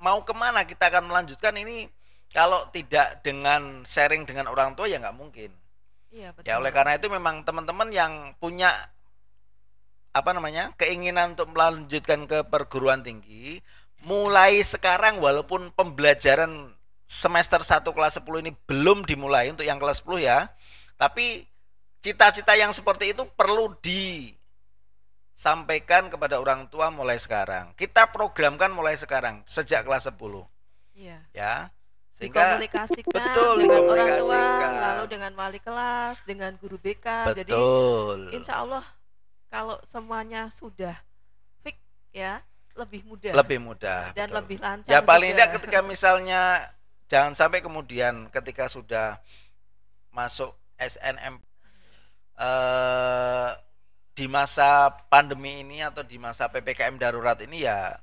mau kemana kita akan melanjutkan ini kalau tidak dengan sharing dengan orang tua ya nggak mungkin. Iya, ya, betul. Ya oleh karena itu memang teman-teman yang punya apa namanya keinginan untuk melanjutkan ke perguruan tinggi mulai sekarang walaupun pembelajaran semester 1 kelas 10 ini belum dimulai untuk yang kelas 10 ya tapi cita-cita yang seperti itu perlu disampaikan kepada orang tua mulai sekarang kita programkan mulai sekarang sejak kelas 10 iya. ya sehingga dikomunikasikan betul, dengan orang tua lalu dengan wali kelas dengan guru BK betul. jadi insya Allah kalau semuanya sudah fix ya lebih mudah lebih mudah dan betul. lebih lancar ya paling tidak ketika misalnya jangan sampai kemudian ketika sudah masuk SNM eh, di masa pandemi ini atau di masa ppkm darurat ini ya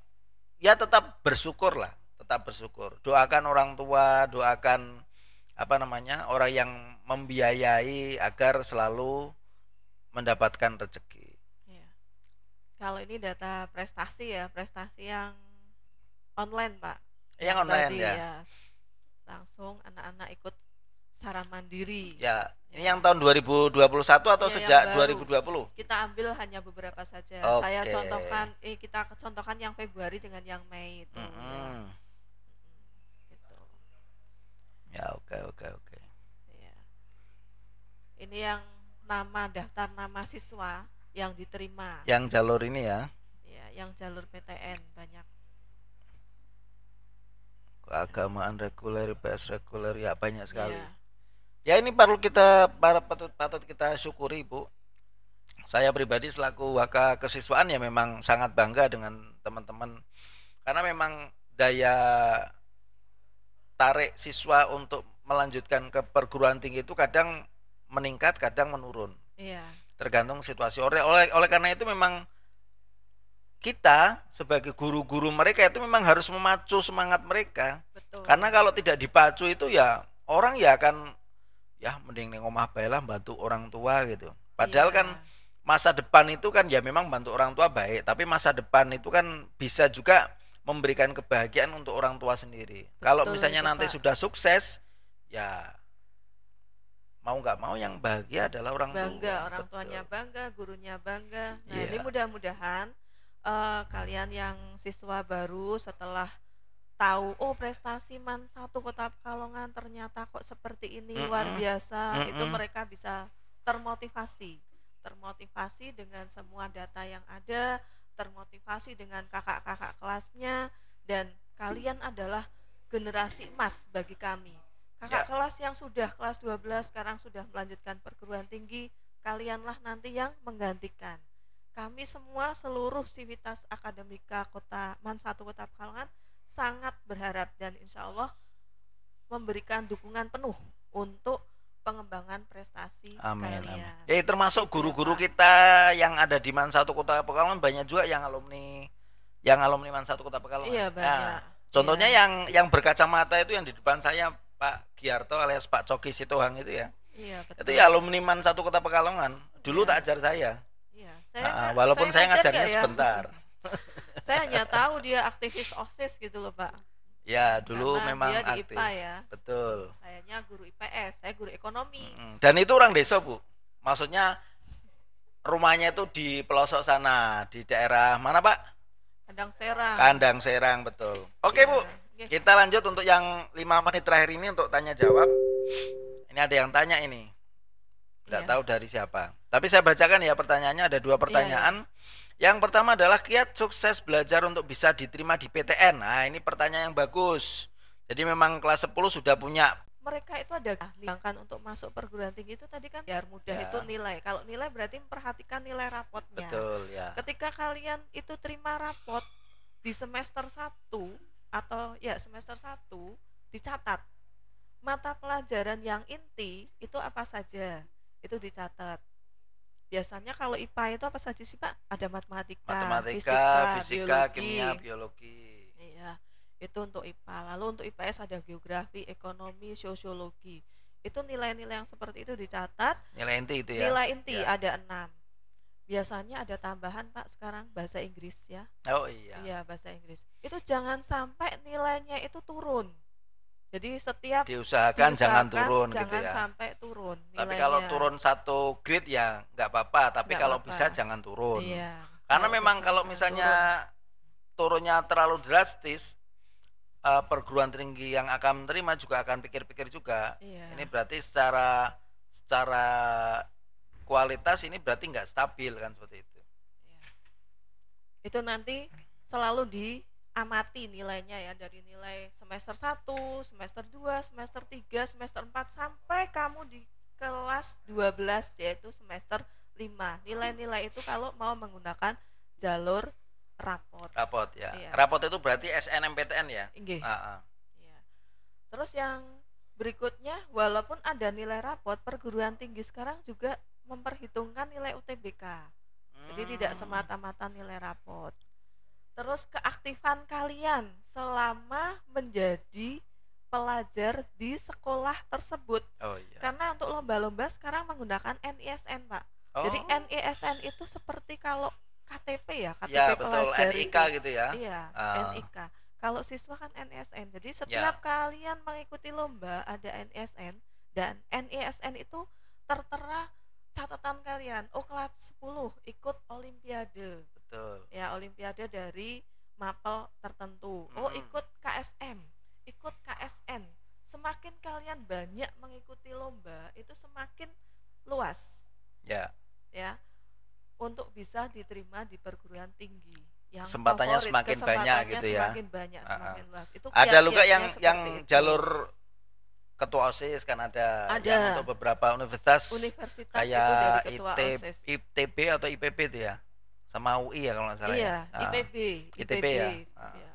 ya tetap bersyukur lah tetap bersyukur. Doakan orang tua, doakan apa namanya orang yang membiayai agar selalu mendapatkan rezeki. Ya. Kalau ini data prestasi ya, prestasi yang online pak. Eh, yang, yang online tadi, ya. ya. Langsung anak-anak ikut secara mandiri. Ya, ini ya. yang tahun 2021 atau ya, sejak 2020? Kita ambil hanya beberapa saja. Okay. Saya contohkan, eh kita contohkan yang Februari dengan yang Mei itu. Mm -hmm. ya Ya oke okay, oke okay, oke. Okay. Ya. Ini yang nama daftar nama siswa yang diterima. Yang jalur ini ya? Ya, yang jalur PTN banyak. Keagamaan reguler, PS reguler ya banyak sekali. Ya. Ya ini perlu kita para patut patut kita syukuri Bu. Saya pribadi selaku waka kesiswaan ya memang sangat bangga dengan teman-teman karena memang daya tarik siswa untuk melanjutkan ke perguruan tinggi itu kadang meningkat, kadang menurun. Iya. Tergantung situasi. Oleh oleh oleh karena itu memang kita sebagai guru-guru mereka itu memang harus memacu semangat mereka. Betul. Karena kalau tidak dipacu itu ya orang ya akan ya mending ngomah baiklah bantu orang tua gitu. Padahal iya. kan masa depan itu kan ya memang bantu orang tua baik, tapi masa depan itu kan bisa juga memberikan kebahagiaan untuk orang tua sendiri. Betul, Kalau misalnya itu, nanti Pak. sudah sukses, ya mau nggak mau yang bahagia adalah orang bangga, tua. Bangga, orang Betul. tuanya bangga, gurunya bangga. Nah, yeah. ini mudah-mudahan uh, kalian yang siswa baru setelah tahu oh prestasi man satu kota Pekalongan ternyata kok seperti ini mm -hmm. luar biasa, mm -hmm. itu mereka bisa termotivasi termotivasi dengan semua data yang ada, termotivasi dengan kakak-kakak kelasnya dan kalian adalah generasi emas bagi kami. Kakak ya. kelas yang sudah kelas 12 sekarang sudah melanjutkan perguruan tinggi, kalianlah nanti yang menggantikan. Kami semua seluruh sivitas akademika kota Man 1 Kota Pekalongan sangat berharap dan insya Allah memberikan dukungan penuh untuk pengembangan prestasi amin, kalian. Amin. Ya termasuk gitu guru-guru kita yang ada di Man Satu Kota Pekalongan banyak juga yang alumni yang alumni Man Satu Kota Pekalongan. Iya nah, banyak. Nah, contohnya iya. yang yang berkacamata itu yang di depan saya Pak Giarto alias Pak Coki Sitohang itu ya. Iya betul. Itu ya alumni Man Satu Kota Pekalongan. Dulu iya. tak ajar saya. Iya. Saya nah, walaupun saya, saya ngajarnya ya? sebentar. saya hanya tahu dia aktivis OSIS gitu loh Pak. Ya, dulu Karena memang dia di IPA ya. Betul. Sayanya guru IPS, saya guru ekonomi. Dan itu orang desa, Bu. Maksudnya rumahnya itu di pelosok sana, di daerah mana, Pak? Kandang Serang. Kandang Serang, betul. Oke, ya. Bu. Kita lanjut untuk yang lima menit terakhir ini untuk tanya jawab. Ini ada yang tanya ini. Tidak ya. tahu dari siapa. Tapi saya bacakan ya pertanyaannya ada dua iya, iya. pertanyaan. Ya, ya yang pertama adalah kiat sukses belajar untuk bisa diterima di PTN. Nah, ini pertanyaan yang bagus. Jadi memang kelas 10 sudah punya mereka itu ada kan untuk masuk perguruan tinggi itu tadi kan biar mudah ya. itu nilai kalau nilai berarti memperhatikan nilai rapotnya betul ya ketika kalian itu terima rapot di semester 1 atau ya semester 1 dicatat mata pelajaran yang inti itu apa saja itu dicatat biasanya kalau IPA itu apa saja sih Pak? Ada matematika, matematika fisika, fisika biologi. kimia, biologi. Iya, itu untuk IPA. Lalu untuk IPS ada geografi, ekonomi, sosiologi. Itu nilai-nilai yang seperti itu dicatat. Nilai inti itu ya. Nilai inti ya. ada enam. Biasanya ada tambahan Pak sekarang bahasa Inggris ya. Oh iya. Iya bahasa Inggris. Itu jangan sampai nilainya itu turun. Jadi setiap diusahakan, diusahakan jangan turun gitu jangan gitu ya. sampai turun. Nilainya. Tapi kalau turun satu grid ya nggak apa-apa. Tapi gak kalau apa. bisa jangan turun. Iya. Karena memang kalau misalnya turun. turunnya terlalu drastis, uh, perguruan tinggi yang akan menerima juga akan pikir-pikir juga. Iya. Ini berarti secara secara kualitas ini berarti nggak stabil kan seperti itu. Iya. Itu nanti selalu di amati nilainya ya dari nilai semester 1, semester 2, semester 3, semester 4 sampai kamu di kelas 12 yaitu semester 5. Nilai-nilai itu kalau mau menggunakan jalur rapot. Rapot ya. ya. Rapot itu berarti SNMPTN ya. Ah, ah. Iya. Uh-uh. Ya. Terus yang berikutnya walaupun ada nilai rapot, perguruan tinggi sekarang juga memperhitungkan nilai UTBK. Jadi tidak hmm. semata-mata nilai rapot terus keaktifan kalian selama menjadi pelajar di sekolah tersebut. Oh, iya. Karena untuk lomba-lomba sekarang menggunakan NISN, Pak. Oh. Jadi NISN itu seperti kalau KTP ya, KTP ya, betul, pelajar NIK itu. gitu ya. Iya, uh. Ah. NIK. Kalau siswa kan NISN. Jadi iya. setiap ya. kalian mengikuti lomba ada NISN dan NISN itu tertera catatan kalian oh kelas 10 ikut olimpiade betul ya olimpiade dari mapel tertentu hmm. oh ikut KSM ikut KSN semakin kalian banyak mengikuti lomba itu semakin luas ya ya untuk bisa diterima di perguruan tinggi yang kesempatannya semakin banyak gitu ya semakin banyak ah, ah. semakin uh -huh. luas itu ada juga yang yang jalur ketua OSIS kan ada, ada. yang untuk beberapa universitas, universitas kayak itu dari ketua ITB atau IPB itu ya sama UI ya kalau nggak salah iya, ya IPB ITB, ITB ya. ya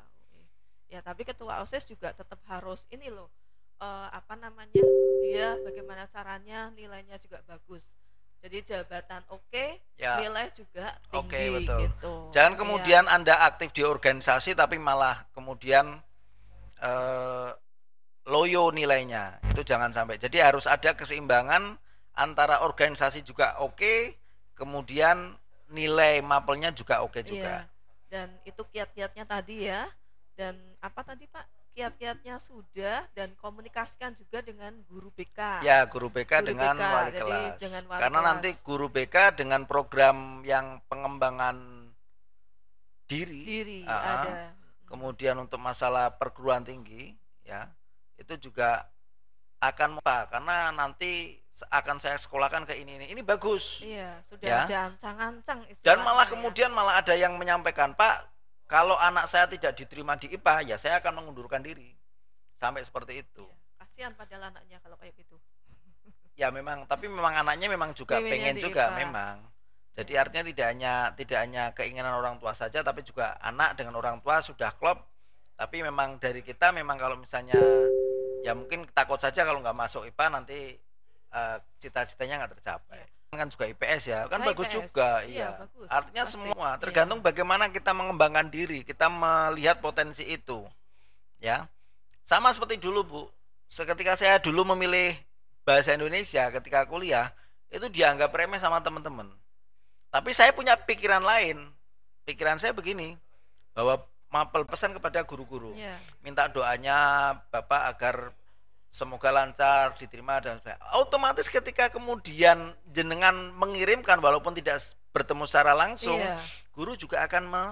ya tapi ketua OSIS juga tetap harus ini loh uh, apa namanya dia bagaimana caranya nilainya juga bagus jadi jabatan oke okay, ya. nilai juga tinggi okay, betul. gitu jangan iya. kemudian ya. anda aktif di organisasi tapi malah kemudian uh, loyo nilainya. Itu jangan sampai. Jadi harus ada keseimbangan antara organisasi juga oke, okay, kemudian nilai mapelnya juga oke okay iya. juga. Iya. Dan itu kiat-kiatnya tadi ya. Dan apa tadi Pak? Kiat-kiatnya sudah dan komunikasikan juga dengan guru BK. Ya, guru BK guru dengan BK, wali kelas. Dengan wali Karena kelas. nanti guru BK dengan program yang pengembangan diri, diri uh ah, -huh. ada. kemudian untuk masalah perguruan tinggi, ya itu juga akan muka karena nanti akan saya sekolahkan ke ini ini ini bagus iya sudah ya. ada ancang-ancang dan malah ya. kemudian malah ada yang menyampaikan pak kalau anak saya tidak diterima di IPA ya saya akan mengundurkan diri sampai seperti itu iya, kasihan padahal anaknya kalau kayak gitu ya memang tapi memang anaknya memang juga Bimbingnya pengen juga IPA. memang iya. jadi artinya tidak hanya tidak hanya keinginan orang tua saja tapi juga anak dengan orang tua sudah klop tapi memang dari kita memang kalau misalnya ya mungkin takut saja kalau nggak masuk IPA nanti uh, cita-citanya nggak tercapai ya. kan juga IPS ya kan IPS. Nah, bagus juga iya, ya. Bagus, artinya pasti. semua iya. tergantung ya. bagaimana kita mengembangkan diri kita melihat potensi itu ya sama seperti dulu bu Seketika saya dulu memilih bahasa Indonesia ketika kuliah itu dianggap remeh sama teman-teman tapi saya punya pikiran lain pikiran saya begini bahwa mapel pesan kepada guru-guru yeah. minta doanya bapak agar semoga lancar diterima dan sebagainya otomatis ketika kemudian jenengan mengirimkan walaupun tidak bertemu secara langsung yeah. guru juga akan me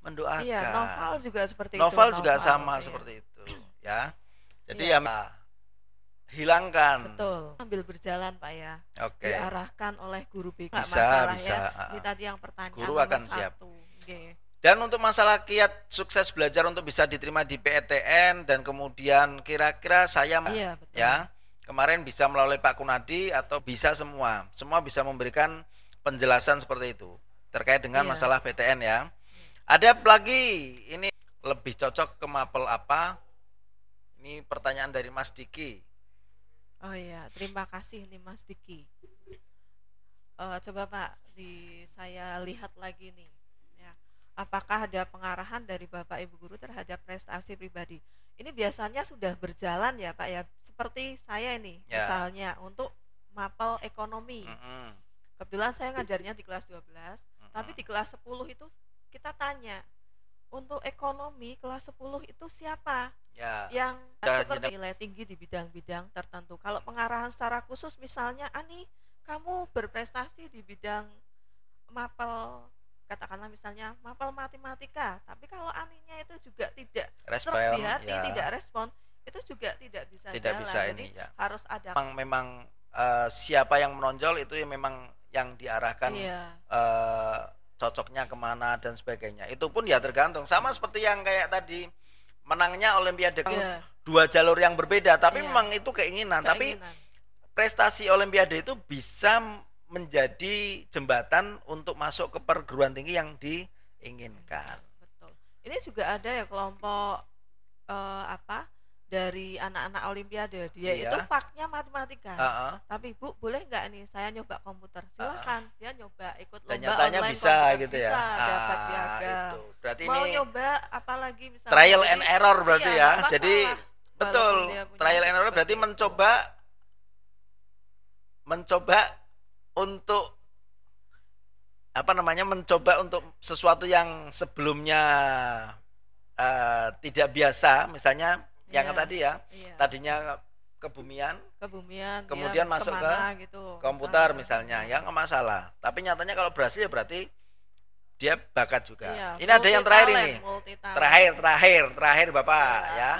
mendoakan yeah, novel juga seperti novel itu juga novel, sama iya. seperti itu ya jadi yeah. ya hilangkan betul ambil berjalan pak ya okay. diarahkan oleh guru BK bisa masalah bisa ya. Ah, ah. ini tadi yang pertanyaan guru akan siap Okay dan untuk masalah kiat sukses belajar untuk bisa diterima di PTN e dan kemudian kira-kira saya iya, ya, betul. ya kemarin bisa melalui Pak Kunadi atau bisa semua, semua bisa memberikan penjelasan seperti itu terkait dengan iya. masalah PTN ya. Ada lagi ini lebih cocok ke mapel apa? Ini pertanyaan dari Mas Diki. Oh iya, terima kasih nih Mas Diki. Uh, coba Pak, di saya lihat lagi nih apakah ada pengarahan dari Bapak Ibu guru terhadap prestasi pribadi. Ini biasanya sudah berjalan ya Pak ya. Seperti saya ini ya. misalnya untuk mapel ekonomi. Mm -hmm. Kebetulan saya ngajarnya di kelas 12, mm -hmm. tapi di kelas 10 itu kita tanya untuk ekonomi kelas 10 itu siapa ya. yang Dan seperti nilai tinggi di bidang-bidang tertentu. Kalau pengarahan secara khusus misalnya Ani, kamu berprestasi di bidang mapel katakanlah misalnya mapel matematika tapi kalau aninya itu juga tidak respon ya. tidak respon itu juga tidak bisa tidak jalan bisa jadi ini, ya. harus ada memang, memang uh, siapa yang menonjol itu yang memang yang diarahkan iya. uh, cocoknya kemana dan sebagainya itu pun ya tergantung sama seperti yang kayak tadi menangnya olimpiade yeah. dua jalur yang berbeda tapi yeah. memang itu keinginan, keinginan. tapi prestasi olimpiade itu bisa menjadi jembatan untuk masuk ke perguruan tinggi yang diinginkan. Betul. Ini juga ada ya kelompok eh, apa dari anak-anak olimpiade. Dia iya. itu faknya matematika. Uh -uh. Tapi Bu, boleh nggak nih saya nyoba komputer? Silakan. Uh -uh. Dia nyoba ikut lomba Ternyata online. bisa komputer. gitu ya. Bisa, ah, dapat Itu. Berarti Mau ini nyoba apalagi misalnya trial ini, and error berarti iya, ya. Jadi betul. Trial and error berarti mencoba mencoba untuk apa namanya mencoba untuk sesuatu yang sebelumnya uh, tidak biasa misalnya yang iya, tadi ya yeah. tadinya kebumian kebumian kemudian ya, masuk ke gitu, komputer misalnya yang ya masalah tapi nyatanya kalau berhasil ya berarti dia bakat juga yeah. ini ada yang terakhir ini terakhir terakhir terakhir bapak ya, ya.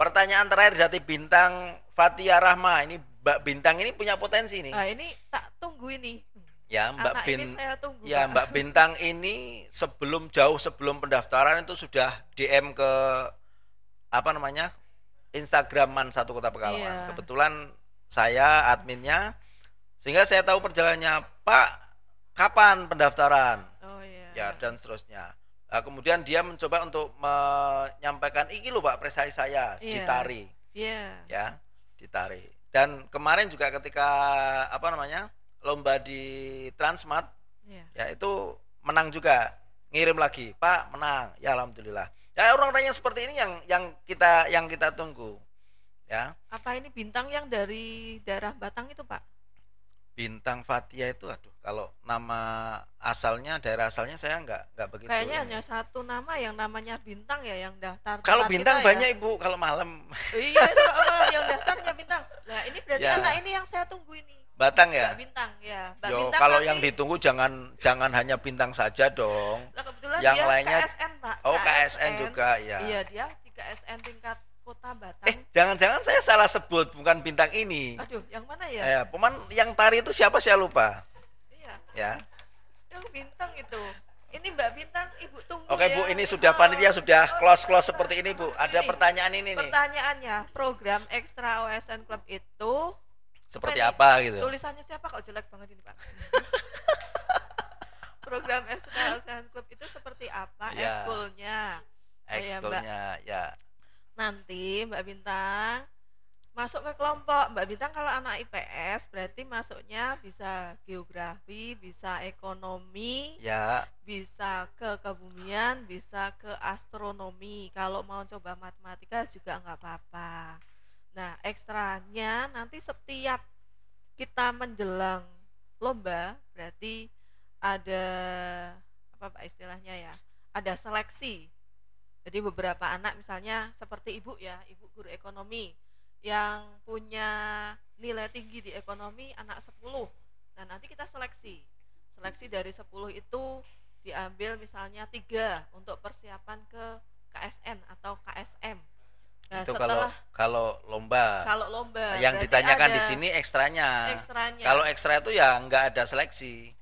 pertanyaan terakhir dari bintang Fatia Rahma ini Mbak Bintang ini punya potensi nih. Nah, ini tak tunggu ini. Ya, Mbak Anak Bin. Ini saya tunggu, ya, Mbak Bintang ini sebelum jauh sebelum pendaftaran itu sudah DM ke apa namanya? Instagraman satu kota Pekalongan. Yeah. Kebetulan saya adminnya sehingga saya tahu perjalanannya, Pak, kapan pendaftaran? Oh iya. Ya, dan seterusnya. Nah, kemudian dia mencoba untuk menyampaikan iki loh Pak prestasi saya yeah. Iya. Ya, ditarik dan kemarin juga ketika apa namanya lomba di Transmart, yeah. ya itu menang juga, ngirim lagi, Pak menang, ya alhamdulillah. Ya orang-orang yang seperti ini yang yang kita yang kita tunggu, ya. Apa ini bintang yang dari daerah Batang itu Pak? Bintang Fatia itu aduh kalau nama asalnya daerah asalnya saya nggak nggak begitu. Kayaknya hanya satu nama yang namanya Bintang ya yang daftar. Kalau Bintang ya? banyak ya. Ibu kalau malam. Iya itu malam oh, oh, oh, yang daftarnya Bintang. Nah ini berarti ya. anak ini yang saya tunggu ini. Batang ya? Bintang ya. Mbak Yo, bintang kalau kan yang ditunggu jangan jangan hanya bintang saja dong. Nah, yang dia lainnya KSN Pak. Oh KSN, KSN juga ya. Iya dia di KSN tingkat Kota Batam. Eh, jangan-jangan saya salah sebut, bukan bintang ini. Aduh, yang mana ya? Ya, eh, peman yang tari itu siapa saya lupa. Iya. Ya. Yang bintang itu. Ini Mbak Bintang, Ibu tunggu Oke, ya. Bu, ini sudah oh, panitia sudah close-close oh, seperti ini, Bu. Ada ini, pertanyaan ini nih. Pertanyaannya, program ekstra OSN Club itu seperti ini, apa gitu? Tulisannya siapa kok jelek banget ini, Pak? program ekstra OSN Club itu seperti apa? Ya. Ekskulnya. Ekskulnya, ya nanti Mbak Bintang masuk ke kelompok Mbak Bintang kalau anak IPS berarti masuknya bisa geografi, bisa ekonomi, ya. bisa ke kebumian, bisa ke astronomi. Kalau mau coba matematika juga nggak apa-apa. Nah, ekstranya nanti setiap kita menjelang lomba berarti ada apa Pak istilahnya ya? Ada seleksi. Jadi beberapa anak misalnya seperti ibu ya, ibu guru ekonomi yang punya nilai tinggi di ekonomi anak 10. Nah, nanti kita seleksi. Seleksi dari 10 itu diambil misalnya tiga untuk persiapan ke KSN atau KSM. Nah, itu kalau kalau lomba. Kalau lomba. Yang ditanyakan di sini ekstranya. Ekstranya. Kalau ekstra itu ya nggak ada seleksi.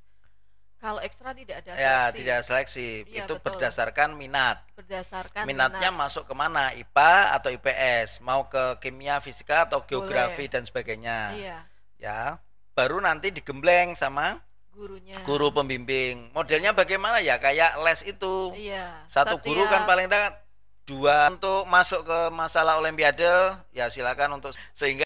Kalau ekstra tidak ada ya, seleksi. Ya, tidak seleksi. Ya, itu betul. berdasarkan minat. Berdasarkan minatnya minat. masuk kemana? IPA atau IPS? Mau ke kimia, fisika atau geografi Boleh. dan sebagainya. Iya. Ya. Baru nanti digembleng sama gurunya. Guru pembimbing. Modelnya bagaimana ya? Kayak les itu. Iya. Satu Setiap... guru kan paling dekat dua untuk masuk ke masalah olimpiade ya silakan untuk sehingga